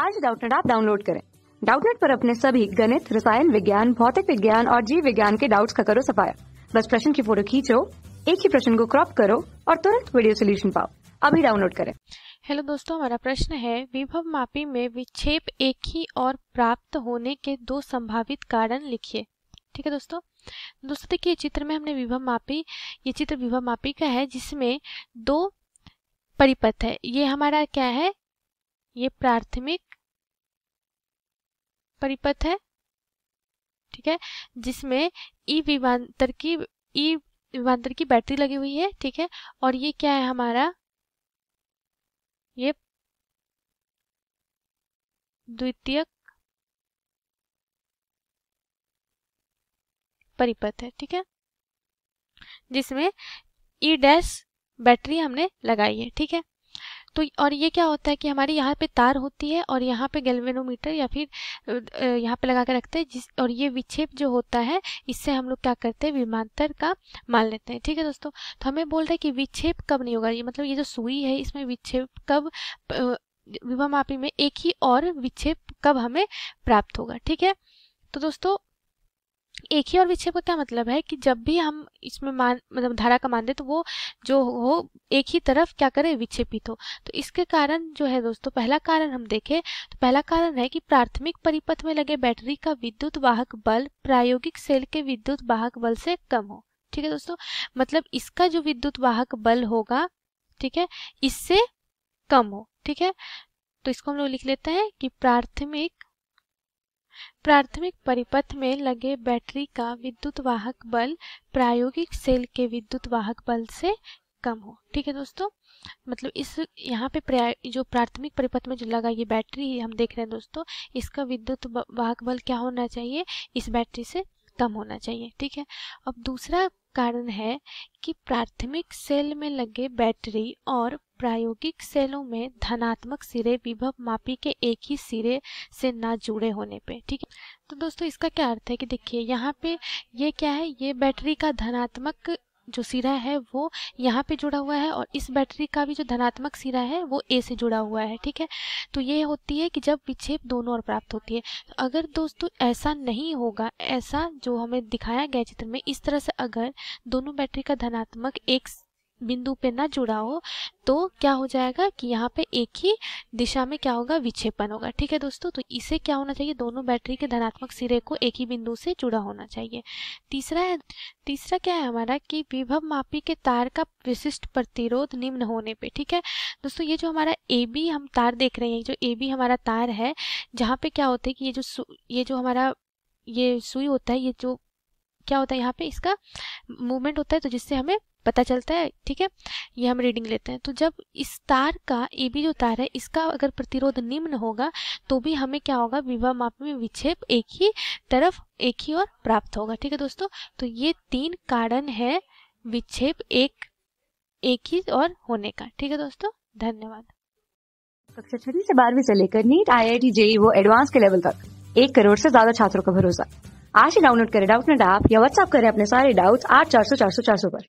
आज डाउटनेट आप डाउनलोड करें डाउटनेट पर अपने सभी गणित रसायन विज्ञान भौतिक विज्ञान और जीव विज्ञान के डाउट्स का करो सफाया बस प्रश्न की फोटो खींचो एक ही प्रश्न को क्रॉप करो और तुरंत वीडियो सोल्यूशन पाओ अभी डाउनलोड करें हेलो दोस्तों हमारा प्रश्न है विभव मापी में विक्षेप एक ही और प्राप्त होने के दो संभावित कारण लिखिए ठीक है दोस्तों दोस्तों देखिए चित्र में हमने विभव मापी ये चित्र विभव मापी का है जिसमें दो परिपथ है ये हमारा क्या है ये प्राथमिक परिपथ है ठीक है जिसमें ई e विमानतर की ई e विमानतर की बैटरी लगी हुई है ठीक है और ये क्या है हमारा ये द्वितीय परिपथ है ठीक है जिसमें ई e डैश बैटरी हमने लगाई है ठीक है तो और ये क्या होता है कि हमारे यहाँ पे तार होती है और यहाँ पे गैल्वेनोमीटर या फिर यहाँ पे लगा कर रखते हैं जिस और ये विक्षेप जो होता है इससे हम लोग क्या करते हैं विमानतर का मान लेते हैं ठीक है दोस्तों तो हमें बोल रहे हैं कि विक्षेप कब नहीं होगा ये मतलब ये जो सुई है इसमें विक्षेप कब विमा मापी में एक ही और विक्षेप कब हमें प्राप्त होगा ठीक है तो दोस्तों एक ही और विक्षेप का क्या मतलब है कि जब भी हम इसमें मान मतलब धारा का मान दे तो वो जो हो एक ही तरफ क्या करे विक्षेपित हो तो इसके कारण जो है दोस्तों पहला कारण हम देखें तो पहला कारण है कि प्राथमिक परिपथ में लगे बैटरी का विद्युत वाहक बल प्रायोगिक सेल के विद्युत वाहक बल से कम हो ठीक है दोस्तों मतलब इसका जो विद्युत वाहक बल होगा ठीक है इससे कम हो ठीक है तो इसको हम लोग लिख लेते हैं कि प्राथमिक प्राथमिक परिपथ में लगे बैटरी का विद्युत वाहक बल प्रायोगिक सेल के विद्युत वाहक बल से कम हो ठीक है दोस्तों मतलब इस यहाँ पे जो प्राथमिक परिपथ में जो लगा ये बैटरी हम देख रहे हैं दोस्तों इसका विद्युत वाहक बल क्या होना चाहिए इस बैटरी से कम होना चाहिए ठीक है अब दूसरा कारण है कि प्राथमिक सेल में लगे बैटरी और प्रायोगिक सेलों में धनात्मक सिरे विभव मापी के एक ही सिरे से ना जुड़े होने पे ठीक है तो दोस्तों इसका क्या अर्थ है कि देखिए यहाँ पे ये क्या है ये बैटरी का धनात्मक जो सिरा है वो यहाँ पे जुड़ा हुआ है और इस बैटरी का भी जो धनात्मक सिरा है वो ए से जुड़ा हुआ है ठीक है तो ये होती है कि जब विक्षेप दोनों ओर प्राप्त होती है तो अगर दोस्तों ऐसा नहीं होगा ऐसा जो हमें दिखाया गया चित्र में इस तरह से अगर दोनों बैटरी का धनात्मक एक बिंदु पे ना जुड़ा हो तो क्या हो जाएगा कि यहाँ पे एक ही दिशा में क्या होगा विक्षेपण होगा ठीक है दोस्तों तो इसे क्या होना चाहिए दोनों बैटरी के धनात्मक सिरे को एक ही बिंदु से जुड़ा होना चाहिए तीसरा है तीसरा क्या है हमारा कि विभव मापी के तार का विशिष्ट प्रतिरोध निम्न होने पे ठीक है दोस्तों ये जो हमारा ए बी हम तार देख रहे हैं जो ए बी हमारा तार है जहाँ पे क्या होता है कि ये जो ये जो हमारा ये सुई होता है ये जो क्या होता है यहाँ पे इसका मूवमेंट होता है तो जिससे हमें पता चलता है ठीक है ये हम रीडिंग लेते हैं तो जब इस तार का ए बी जो तार है इसका अगर प्रतिरोध निम्न होगा तो भी हमें क्या होगा विवाह माप में विक्षेप एक ही तरफ एक ही और प्राप्त होगा ठीक है दोस्तों तो ये तीन कारण है विक्षेप एक एक ही और होने का ठीक है दोस्तों धन्यवाद कक्षा छठी से बारहवीं से लेकर NEET I I T JEE वो एडवांस के लेवल तक एक करोड़ से ज्यादा छात्रों का भरोसा आज ही डाउनलोड करें डाउट नेट ऐप या व्हाट्सएप करें अपने सारे डाउट्स आठ चार सौ चार सौ चार सौ पर